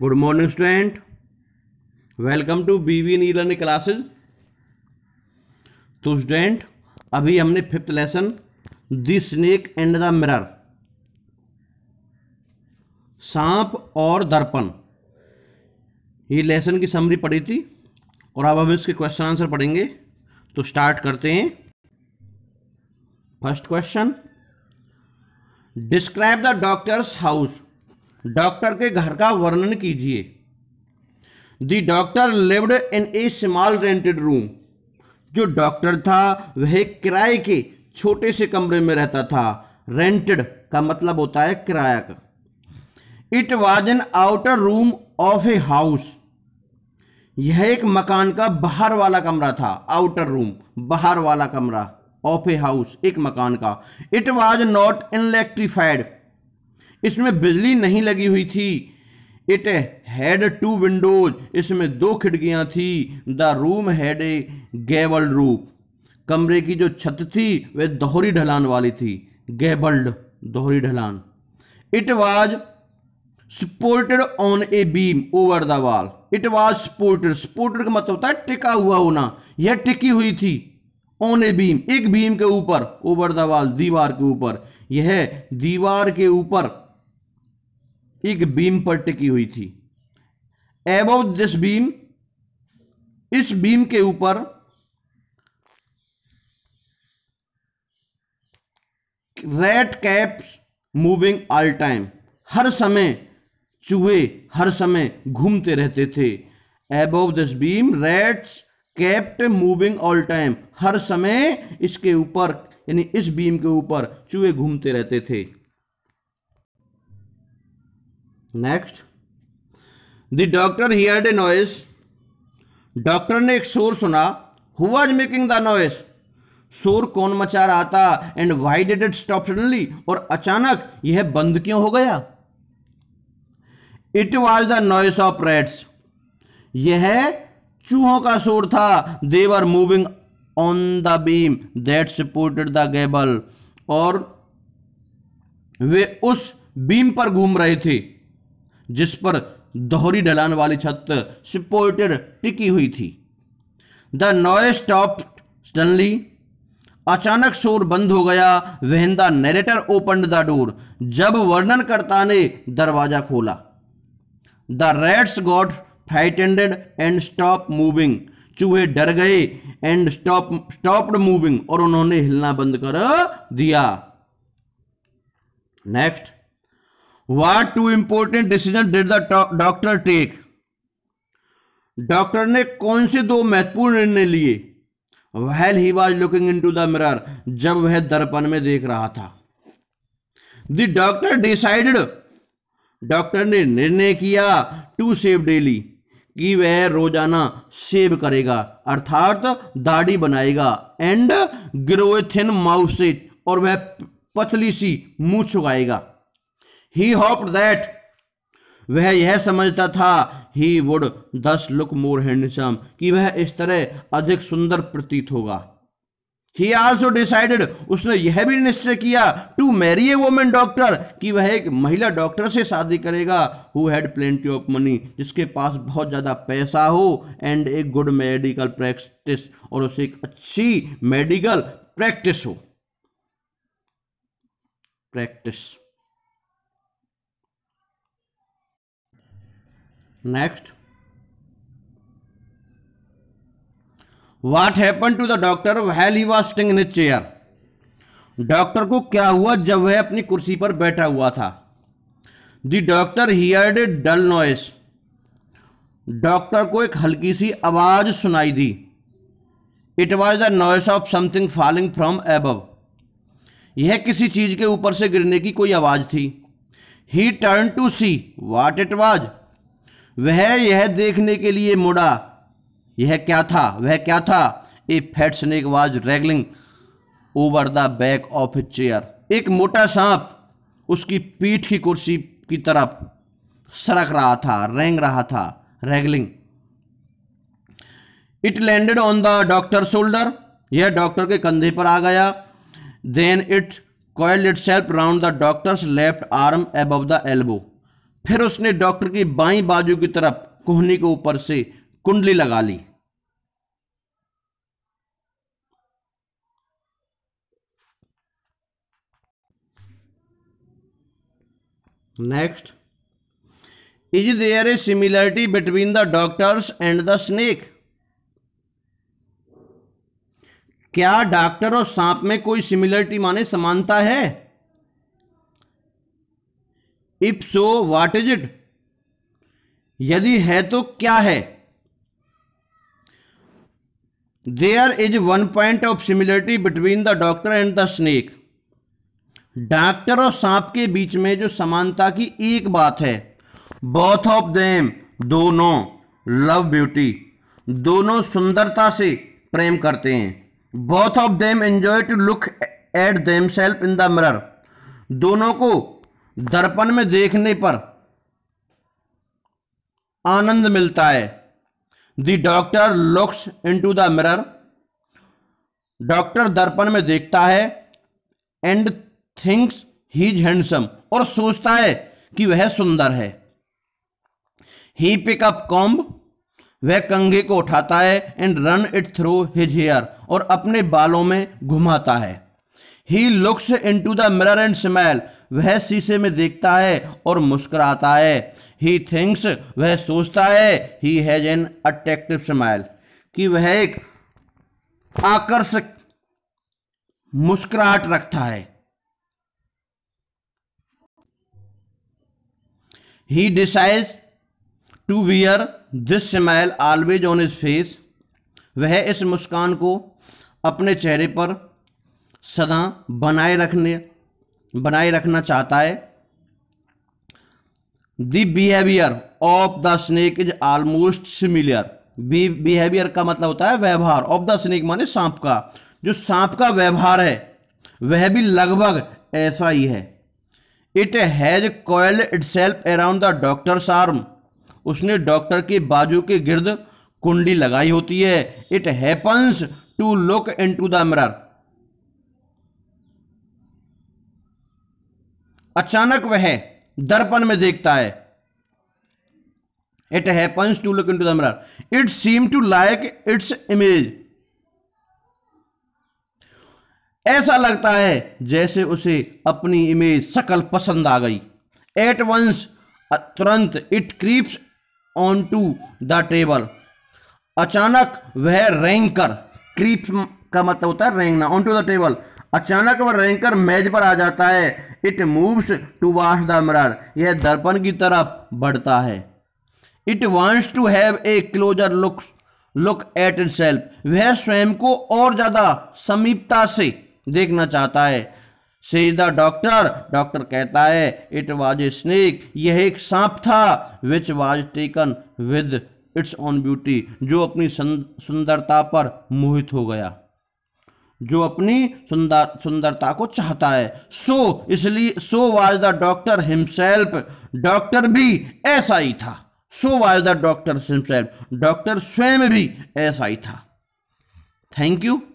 good morning student welcome to B V नी learning classes तो student अभी हमने fifth lesson the snake and the mirror सांप और दर्पण ये लेसन की समरी पढ़ी थी और अब हम इसके क्वेश्चन आंसर पढ़ेंगे तो स्टार्ट करते हैं first question describe the doctor's house doctor के घर का वर्णन कीजिए the doctor lived in a small rented room जो डॉक्टर था वह किराए के छोटे से कमरे में रहता था रेंटेड का मतलब होता है किराया का it was an outer room of a house यह एक मकान का बाहर वाला कमरा था आउटर रूम बाहर वाला कमरा ऑफ ए हाउस एक मकान का इट वॉज नॉट इलेक्ट्रीफाइड इसमें बिजली नहीं लगी हुई थी इट हैड टू विंडोज इसमें दो खिड़कियां थी the room had a gabled roof कमरे की जो छत थी वह दोहरी ढलान वाली थी गेबल्ड दोहरी ढलान it was supported on a beam over the wall it was supported supported का मतलब होता है टिका हुआ होना यह टिकी हुई थी ऑन ए बीम एक बीम के ऊपर ओवर द वॉल दीवार के ऊपर यह दीवार के ऊपर एक बीम पर टिकी हुई थी एबव दिस बीम इस बीम के ऊपर rats kept moving all time हर समय चूहे हर समय घूमते रहते थे above this beam rats kept moving all time हर समय इसके ऊपर यानी इस बीम के ऊपर चूहे घूमते रहते थे next the doctor hear a noise doctor ने एक शोर सुना who was making the noise शोर कौन मचा रहा था and why did it stop suddenly और अचानक यह बंद क्यों हो गया it was the noise of rats यह चूहों का शोर था they were moving on the beam that supported the gable और वे उस बीम पर घूम रहे थे जिस पर दोहरी ढलान वाली छत सिपोर्टेड टिकी हुई थी द नॉइस स्टॉप स्टनली अचानक शोर बंद हो गया when the narrator open the door जब वर्णनकर्ता ने दरवाजा खोला the rats got frightened and stop moving चूहे डर गए एंड स्टॉप स्टॉप्ड मूविंग और उन्होंने हिलना बंद कर दिया next what two important decision did the doctor take doctor ने कौन से दो महत्वपूर्ण निर्णय लिए well he was looking into the mirror जब वह दर्पण में देख रहा था द डॉक्टर डिसाइडेड डॉक्टर ने निर्णय किया टू सेव डेली कि वह रोजाना सेव करेगा अर्थात दाढ़ी बनाएगा and grow a thin moustache और वह पतली सी मुंह छुगाएगा ही होप्ड दैट वह यह समझता था he would thus look more handsome कि वह इस तरह अधिक सुंदर प्रतीत होगा ही आल्सो डिसाइडेड उसने यह भी निश्चय किया to marry a women doctor कि वह एक महिला डॉक्टर से शादी करेगा who had plenty of money जिसके पास बहुत ज़्यादा पैसा हो एंड एक गुड मेडिकल प्रैक्टिस और उसे एक अच्छी मेडिकल प्रैक्टिस हो practice next what happen to the doctor well he was sitting in chair doctor को क्या हुआ जब वह अपनी कुर्सी पर बैठा हुआ था the doctor heard a dull noise doctor को एक हल्की सी आवाज सुनाई दी it was the noise of something falling from above यह किसी चीज के ऊपर से गिरने की कोई आवाज थी he turn to see what it was वह यह देखने के लिए मुड़ा यह क्या था वह क्या था a fat snake was wriggling over the back of a chair एक मोटा सांप उसकी पीठ की कुर्सी की तरफ सरक रहा था रेंग रहा था wriggling it landed on the doctor shoulder यह डॉक्टर के कंधे पर आ गया then it coil itself round the doctor's left arm above the elbow फिर उसने डॉक्टर की बाई बाजू की तरफ कोहनी के ऊपर से कुंडली लगा ली next is there a similarity between the doctors and the snake क्या डॉक्टर और सांप में कोई सिमिलरिटी माने समानता है if so what is it यदि है तो क्या है there is one point of similarity between the doctor and the snake doctor और सांप के बीच में जो समानता की एक बात है बोथ ऑफ देम दोनों लव ब्यूटी दोनों सुंदरता से प्रेम करते हैं both of them enjoy to look at them self in the mirror दोनों को दर्पण में देखने पर आनंद मिलता है the doctor looks into the mirror doctor दर्पण में देखता है and thinks he is handsome और सोचता है कि वह सुंदर है ही पिकअप कॉम्ब वह कंघे को उठाता है and run it through his hair और अपने बालों में घुमाता है he looks into the mirror and smile वह शीशे में देखता है और मुस्कुराता है ही थिंक्स वह सोचता है he has an attractive smile कि वह एक आकर्षक मुस्कुराहट रखता है he decide to wear this smile always on his face वह इस मुस्कान को अपने चेहरे पर सदा बनाए रखने बनाए रखना चाहता है the behaviour of the snake is almost similar बी बिहेवियर का मतलब होता है व्यवहार ऑफ द स्नेक माने सांप का जो सांप का व्यवहार है वह भी लगभग ऐसा ही है it has coil itself around the doctor's arm उसने डॉक्टर के बाजू के गिर्द कुंडी लगाई होती है it happens to look into the mirror अचानक वह दर्पण में देखता है it happens to look into the it seem to like its image ऐसा लगता है जैसे उसे अपनी इमेज सकल पसंद आ गई एट वंस तुरंत it creeps onto the table अचानक वह रेंग कर क्रीप का मतलब होता है रेंगना ऑन टू द टेबल अचानक वह रैंकर मेज पर आ जाता है it moves towards the mirror यह दर्पण की तरफ बढ़ता है it wants to have a closer look look at itself वह स्वयं को और ज़्यादा समीपता से देखना चाहता है से द डॉक्टर डॉक्टर कहता है इट वॉज ए स्नेक यह एक सांप था which was taken with its own beauty जो अपनी सुंदरता पर मोहित हो गया जो अपनी सुंदर सुंदरता को चाहता है सो so, इसलिए so was the doctor himself doctor भी ऐसा ही था so was the doctor himself doctor स्वयं भी ऐसा ही था थैंक यू